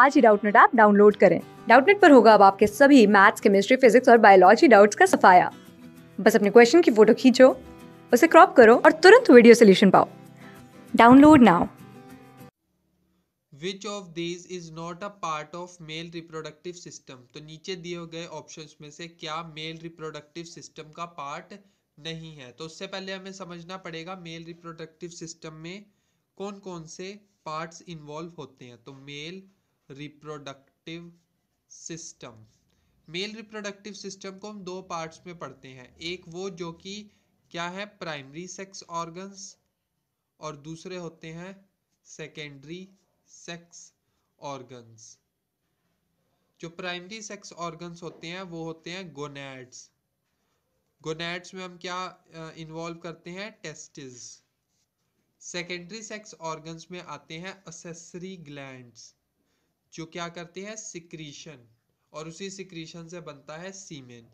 आज ही Doubtnut app download करें डाउटनेट पर होगा अब आपके सभी मैथ्स केमिस्ट्री फिजिक्स और बायोलॉजी डाउट्स का सफाया बस अपने क्वेश्चन की फोटो खींचो उसे क्रॉप करो और तुरंत वीडियो सोल्यूशन पाओ download now which of these is not a part of male reproductive system तो नीचे दिए गए ऑप्शन में से क्या मेल रिप्रोडक्टिव सिस्टम का पार्ट नहीं है तो उससे पहले हमें समझना पड़ेगा मेल रिप्रोडक्टिव सिस्टम में कौन कौन से पार्ट्स इन्वॉल्व होते हैं तो male reproductive system male reproductive system को हम दो पार्ट्स में पढ़ते हैं एक वो जो कि क्या है प्राइमरी सेक्स ऑर्गन्स और दूसरे होते हैं सेकेंडरी सेक्स ऑर्गन्स जो प्राइमरी सेक्स ऑर्गन्स होते हैं वो होते हैं गोनेड्स गोनेड्स में हम क्या इन्वॉल्व करते हैं टेस्टिस सेकेंडरी सेक्स ऑर्गन्स में आते हैं असेसरी ग्लैंड्स जो क्या करते हैं सिक्रीशन और उसी सिक्रीशन से बनता है सीमेन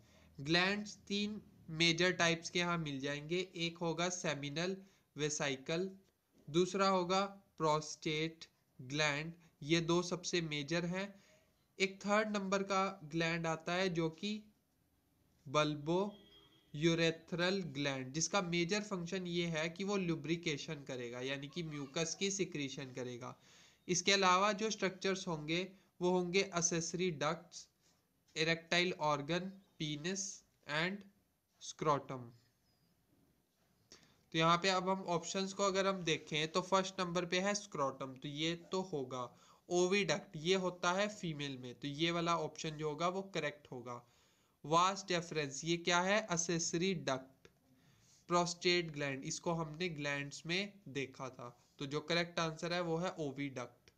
ग्लैंड्स तीन मेजर टाइप्स के यहाँ मिल जाएंगे एक होगा सेमिनल वेसाइकल दूसरा होगा प्रोस्टेट ग्लैंड ये दो सबसे मेजर हैं एक थर्ड नंबर का ग्लैंड आता है जो कि बल्बो यूरेथरल ग्लैंड जिसका मेजर फंक्शन ये है कि वो लुब्रिकेशन करेगा यानी कि म्यूकस की सिक्रीशन करेगा इसके अलावा जो स्ट्रक्चर्स होंगे वो होंगे accessory ducts erectile organ penis and scrotum तो यहाँ पे अब हम ऑप्शंस को अगर हम देखें तो फर्स्ट नंबर पे है स्क्रॉटम तो ये तो होगा ओवीडक्ट ये होता है फीमेल में तो ये वाला ऑप्शन जो होगा वो करेक्ट होगा वास्ट डेफरेंस ये क्या है असेसरी डक्ट प्रोस्टेट ग्लैंड इसको हमने ग्लैंड्स में देखा था तो जो करेक्ट आंसर है वो है ओवीडक्ट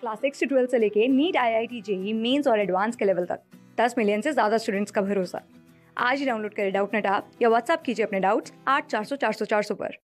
क्लास सिक्स से ट्वेल्थ से लेके NEET I I T JEE mains और एडवांस के लेवल तक दस मिलियन से ज़्यादा स्टूडेंट्स का भरोसा आज ही डाउनलोड करें डाउट नेट आप या व्हाट्सअप कीजिए अपने डाउट्स आठ चार सौ चार सौ चार सौ पर